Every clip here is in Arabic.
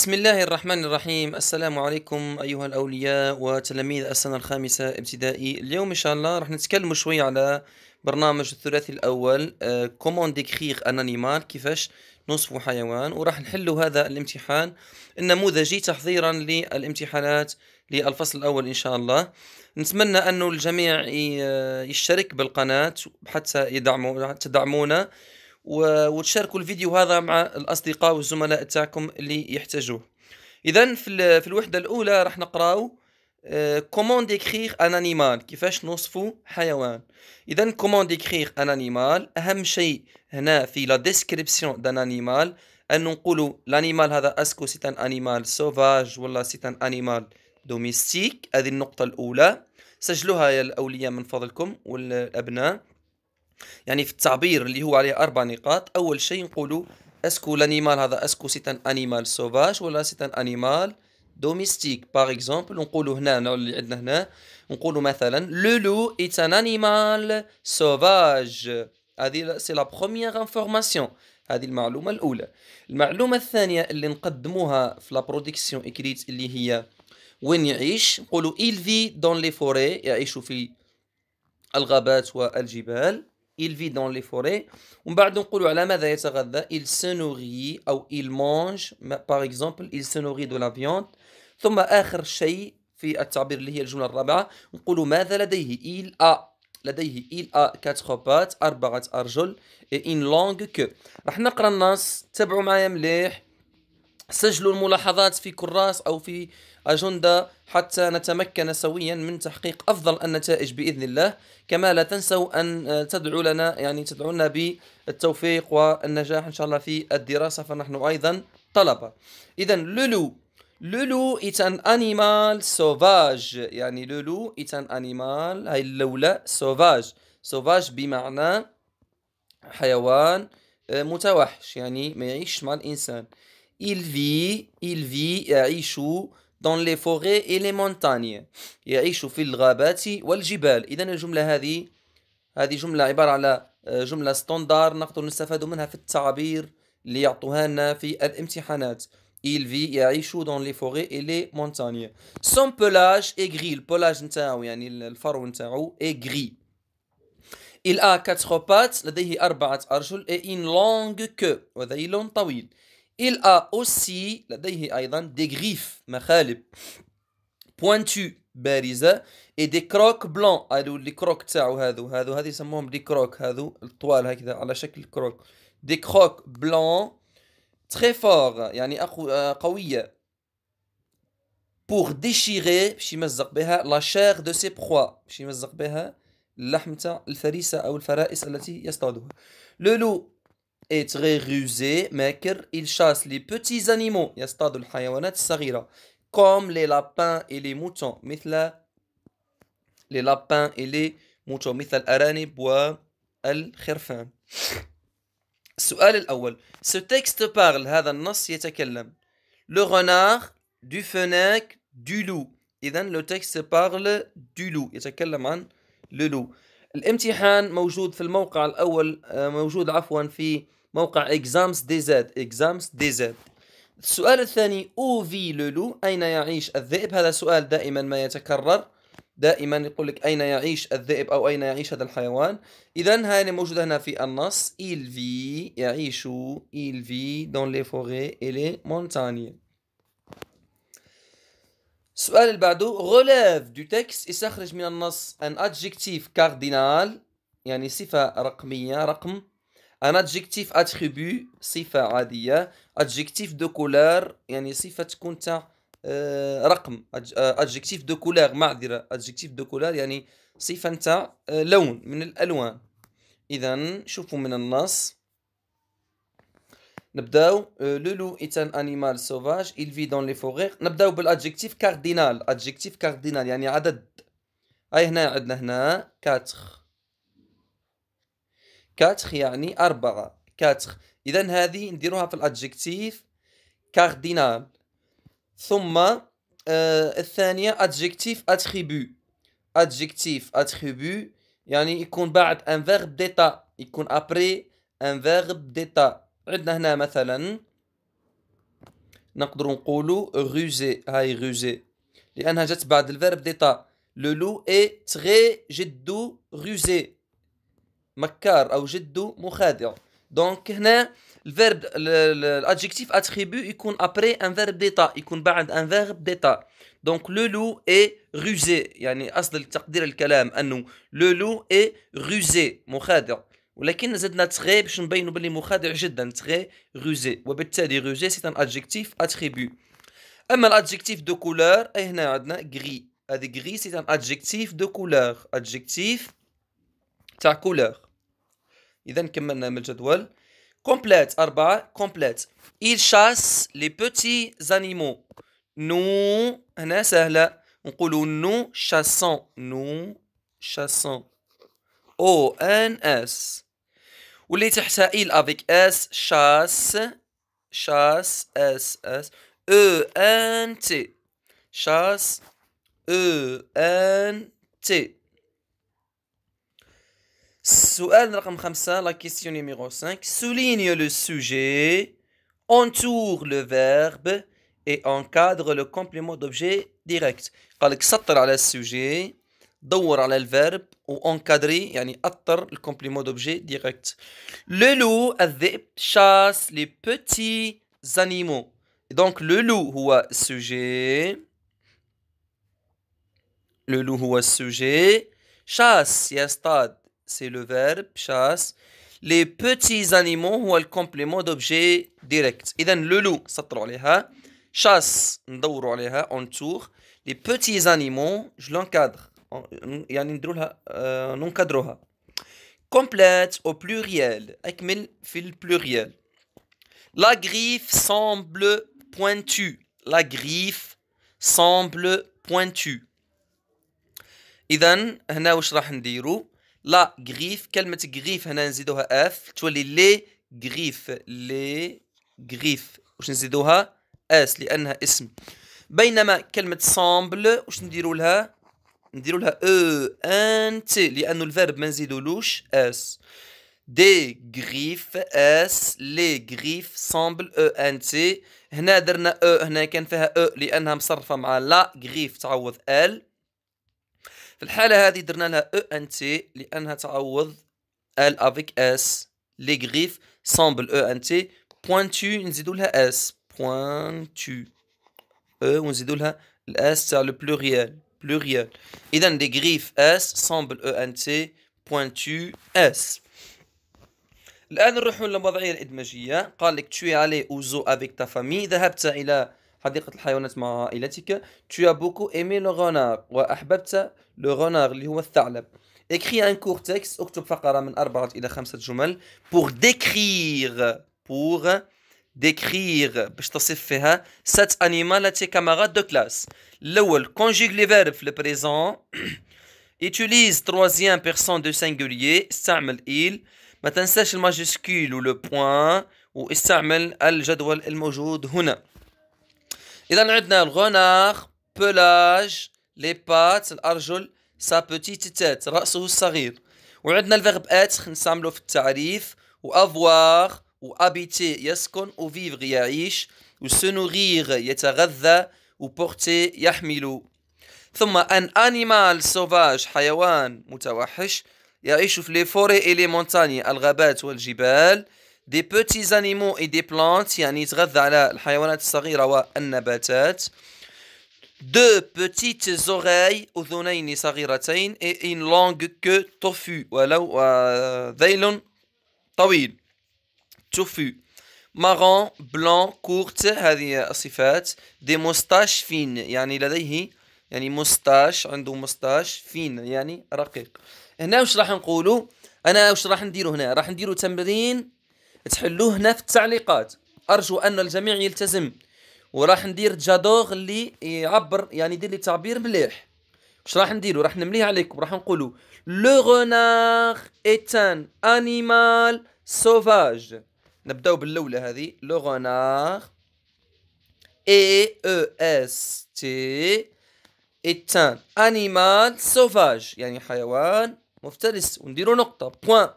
بسم الله الرحمن الرحيم السلام عليكم أيها الأولياء وتلاميذ السنة الخامسة ابتدائي اليوم إن شاء الله راح نتكلم شوي على برنامج الثلاثي الأول كومون ديكخيغ أن أنيمال كيفاش نصف حيوان وراح نحل هذا الامتحان النموذجي تحضيرا للامتحانات للفصل الأول إن شاء الله نتمنى أنه الجميع يشترك بالقناة حتى يدعموا تدعمونا وتشاركوا الفيديو هذا مع الأصدقاء والزملاء تاعكم اللي يحتاجوه إذا في, في الوحدة الأولى راح نقراو كومون ديكريغ ان انيمال كيفاش نوصفوا حيوان اذا كومون ديكريغ ان انيمال اهم شيء هنا في لا ديسكريبسيون دان انيمال ان نقولوا الانيمال هذا اسكو سي ان انيمال سوفاج ولا سي ان انيمال دوميستيك هذه النقطه الاولى سجلوها يا الاولياء من فضلكم والابناء يعني في التعبير اللي هو عليه أربع نقاط أول شيء نقولوا اسكو لانيمال هذا اسكو سيت ان انيمال سوفاج ولا سيت ان انيمال دوميستيك باغ اكزومبل نقولوا هنا اللي عندنا هنا نقولوا مثلا لو لو ات ان انيمال سوفاج هذه سي لا بروميير انفورماسيون هذه المعلومة الأولى المعلومة الثانية اللي نقدموها في لا إكريت اللي هي وين يعيش نقولوا في دون لي فوري يعيش في الغابات والجبال il vit dans les forêts On va dire il se nourrit ou il mange par exemple il se nourrit de la viande ثم آخر شيء في التعبير اللي هي الجملة الرابعة نقول ماذا لديه il a لديه il a quatre pattes أربعة أرجل et une langue que راح نقرا النص تابعوا معايا مليح سجلوا الملاحظات في كراس أو في آه أجندة حتى نتمكن سويا من تحقيق أفضل النتائج بإذن الله كما لا تنسوا أن آه، تدعو لنا يعني تدعونا بالتوفيق والنجاح إن شاء الله في الدراسة فنحن أيضا طلبة إذا لولو لولو إت أن أنيمال سوفاج يعني لولو إت أن أنيمال هاي اللولة سوفاج سوفاج بمعنى حيوان آه، متوحش يعني ما يعيش مع الإنسان il vit, il vit, يعيش dans les forêts et les montagnes يعيش في الغابات والجبال إذا الجملة هذه هذه جملة عبارة على آه، جملة ستاندار نقدر نستفاد منها في التعبير اللي يعطوها لنا في الامتحانات Il vit يعيش dans les forêts et les montagnes. Son pelage est gris. Le pelage نتاعو يعني الفرو نتاعو est gris. Il a quatre pattes. لديه أربعة أرجل et une longue queue. وذيل طويل. Il a aussi لديه أيضا des griffes مخالب pointu بارزة et des crocs blancs هادو لي كروك تاعو هادو هادو هذه يسموهم لي كروك هادو الطوال هكذا على شكل كروك دي كروك بلون très forts يعني أقو... آه، قوية pour déchirer باش يمزق بها لا chair دو سي بخوا باش يمزق بها اللحم تاع الفريسة أو الفرائس التي يصطادها لولو est très rusé, maker, il chasse les petits animaux, يصطاد الحيوانات الصغيرة, comme les lapins et les moutons, مثل les lapins et les moutons, مثل الأرانب والخرفان. سؤال الأول Ce texte parle, هذا النص يتكلم. Le renard, du fenec du loup. إذن le texte parle du loup, يتكلم عن le loup. الامتحان موجود في الموقع الأول موجود عفوا في موقع اكزامس دي زد اكزامس دي زد السؤال الثاني او في لولو اين يعيش الذئب هذا سؤال دائما ما يتكرر دائما يقول لك اين يعيش الذئب او اين يعيش هذا الحيوان اذا هذه موجوده هنا في النص il في يعيش il في dans les forêts et les montagnes السؤال اللي بعده غلاف دو تكست يستخرج من النص ان ادجكتيف كاردينال يعني صفه رقميه رقم ان ادجيكتيف اتريبي صفه عاديه ادجيكتيف دو كولار يعني صفه تكون تاع رقم ادجيكتيف دو كولار معذره ادجيكتيف دو كولار يعني صفه تاع لون من الالوان اذا شوفوا من النص نبداو لو لو ايت انيمال سوفاج il vit dans les forêts نبداو بالادجكتيف كاردينال ادجكتيف كاردينال يعني عدد هاي هنا عندنا هنا 4 كاتخ يعني أربعة كاتخ إذا هذه نديروها في الأدجكتيف كاردينال ثم آه الثانية أدجكتيف أتخيبو أدجكتيف أتخيبو يعني يكون بعد أن فيرب ديتا يكون أبري أن فيرب ديتا عندنا هنا مثلا نقدر نقولوا غوزي هاي غوزي لأنها جات بعد الفيرب ديتا لو لو اي تري جدو غوزي مكار او جده مخادع دونك هنا الفيرب الادجكتيف اتريبو يكون ابري ان فيرب ديتا يكون بعد ان فيرب ديتا دونك لو لو اي روزي يعني اصل تقدير الكلام انه لو لو اي روزي مخادع ولكن زدنا تري باش نبينوا باللي مخادع جدا تري روزي وبالتالي روزي سي ان ادجكتيف اتريبو اما الادجكتيف دو كولور اي هنا عندنا غري هذه غري سي ان ادجكتيف دو كولور ادجكتيف تاع كولور اذا كملنا من الجدول كومبليت أربعة كومبليت إل شاس لي بوتي زانيمو نو هنا سهلة نقولو نو شاسون نو شاسون أو أن أس واللي تحتها إل أفيك أس شاس شاس أس أس أو أن تي شاس أو أن تي Sous la question numéro 5, souligne le sujet, entoure le verbe et encadre le complément d'objet direct. Quand il s'attarde sur le sujet, tourne sur le verbe ou encadre, il à ni le complément d'objet direct. Le loup chasse les petits animaux. Donc le loup est sujet. Le loup est sujet chasse c'est le verbe chasse. Les petits animaux le complément d'objet direct. إذا le loup ça Chasse on tour. Les petits animaux je l'encadre. et نديروا لها Complète au pluriel. mille fil pluriel La griffe semble pointue. La griffe semble pointue. Et هنا واش لا غريف كلمه غريف هنا نزيدوها اف تولي لي غريف لي غريف واش نزيدوها اس لانها اسم بينما كلمه سامبل واش نديرو لها نديرو لها او e، ان تي لانه الفيرب ما نزيدولوش اس دي غريف اس لي غريف سامبل او ان تي هنا درنا او e، هنا كان فيها او e لانها مصرفه مع لا غريف تعوض ال في الحاله هذه درنا لها او ان تي لانها تعوض ال افيك اس لي غريف سامبل او ان تي بوينتو نزيدو لها اس بوينتو او ونزيدو لها الاس تاع لو بلوريال بلوريال اذا لي غريف اس سامبل او ان تي بوينتو اس الان نروحوا للوضعيه الادماجيه قال لك تشوي علي اوزو افيك تا فامي ذهبت الى حديقة الحيوانات مع عائلتك tu as beaucoup aimé le renard وأحببت le renard اللي هو الثعلب écris un court texte اكتب فقرة من أربعة إلى خمسة جمل pour décrire pour décrire باش تصف فيها cet animal à tes camarades de classe الأول conjugue les verbes في le présent utilise troisième personne de singulier استعمل il ما تنساش الماجسكول والبوان واستعمل الجدول الموجود هنا اذا عندنا الغناخ بلاج لي بات الارجل سا بوتيت تات راسه الصغير وعندنا الفيرب اتخ نستعملو في التعريف و وابيتي يسكن وفيفغ يعيش وسنوغيغ يتغذى وبورتي يحمل ثم ان انيمال سوفاج حيوان متوحش يعيش في لي فوري اي لي مونتاني الغابات والجبال دي بوتي انيمو اي دي بلانت يعني يتغذى على الحيوانات الصغيره والنباتات دو بوتيت زوغاي اذنين صغيرتين اي ان لونغ كو توفو ولو ذيل طويل توفو مارون بلون كورت هذه الصفات دي موستاش فين يعني لديه يعني موستاش عنده موستاش فين يعني رقيق هنا واش راح نقولوا انا واش راح نديرو هنا راح نديرو تمرين تحلوه هنا في التعليقات ارجو ان الجميع يلتزم وراح ندير جادوغ اللي يعبر يعني يدير لي تعبير مليح واش راح نديرو راح نمليه عليكم راح نقولو لو غونار ايتان انيمال سوفاج نبداو باللولة هذه لو غونار اي او اس تي ايتان انيمال سوفاج يعني حيوان مفترس ونديرو نقطه بوان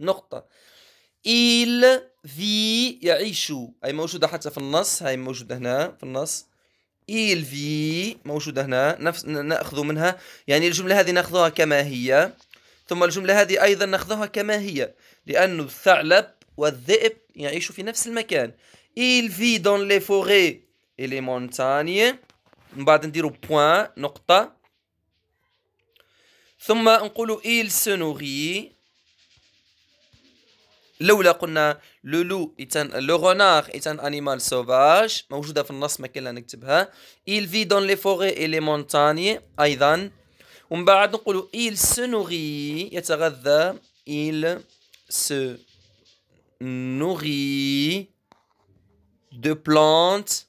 نقطه إيل في يعيشوا هاي موجودة حتى في النص هاي موجودة هنا في النص إيل في موجودة هنا نفس نأخذ منها يعني الجملة هذه نأخذها كما هي ثم الجملة هذه أيضا نأخذها كما هي لأن الثعلب والذئب يعيشوا في نفس المكان إيل في دون لي فوغي إلي مونتاني من بعد نديرو بوان نقطة ثم نقولوا إيل سنوغي الاولى قلنا لو لو اذا لو رونار ايتان انيمال سوفاج موجوده في النص ما كان نكتبها il vit dans les forêts et les montagnes ايضا ومن بعد نقولوا il se nourrit يتغذى il se nourrit de plantes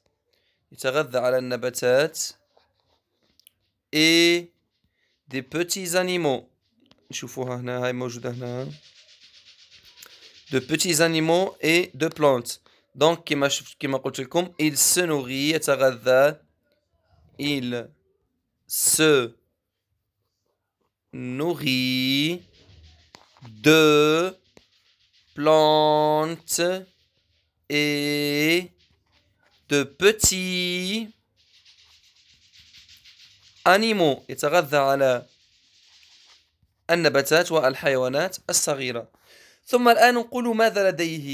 يتغذى على النباتات et des petits animaux نشوفوها هنا هاي موجوده هنا de petits animaux et de plantes. Donc, il se nourrit, il se nourrit de plantes et de petits animaux. plantes et النباتات والحيوانات الصغيرة. ثم الآن نقول ماذا لديه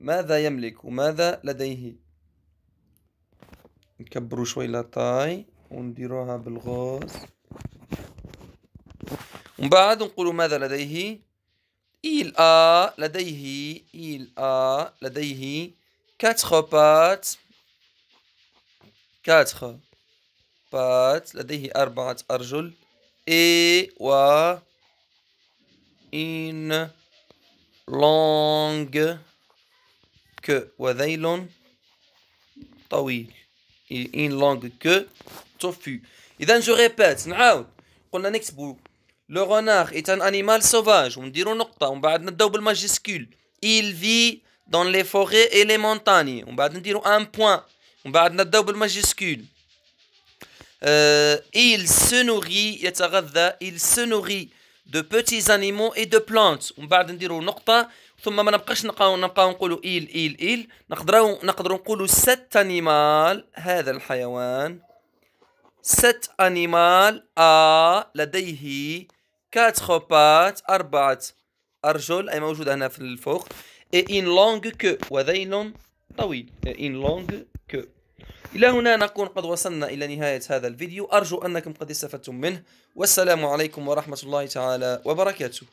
ماذا يملك وماذا لديه نكبروا شوي لطاي ونديروها بالغوز ومن بعد نقول ماذا لديه إيل آ لديه إيل آ لديه كاتخ بات كاتخ بات لديه أربعة أرجل إي و إن long que وذيل طويل in long que tofu إذا جو ريبيت نعاود قلنا نكتبو لو renard est un animal sauvage ونديرو نقطة ومن بعد نبداو بالماجيسكول il vit dans les forêts et les montagnes ومن بعد نديرو ان بوان ومن بعد نبداو بالماجيسكول il se nourrit يتغذى il se nourrit دو بوتي زانيمو اي دو بلانت ومن بعد نديرو نقطه ثم ما نبقاش نبقاو نبقاو نقولوا ايل ايل ايل نقدروا نقدروا نقولوا ست انيمال هذا الحيوان ست انيمال ا لديه كاتخ بات اربعه ارجل اي موجود هنا في الفوق اي ان لونغ كو وذيل طويل اي ان لونغ كو إلى هنا نكون قد وصلنا إلى نهاية هذا الفيديو أرجو أنكم قد استفدتم منه والسلام عليكم ورحمة الله تعالى وبركاته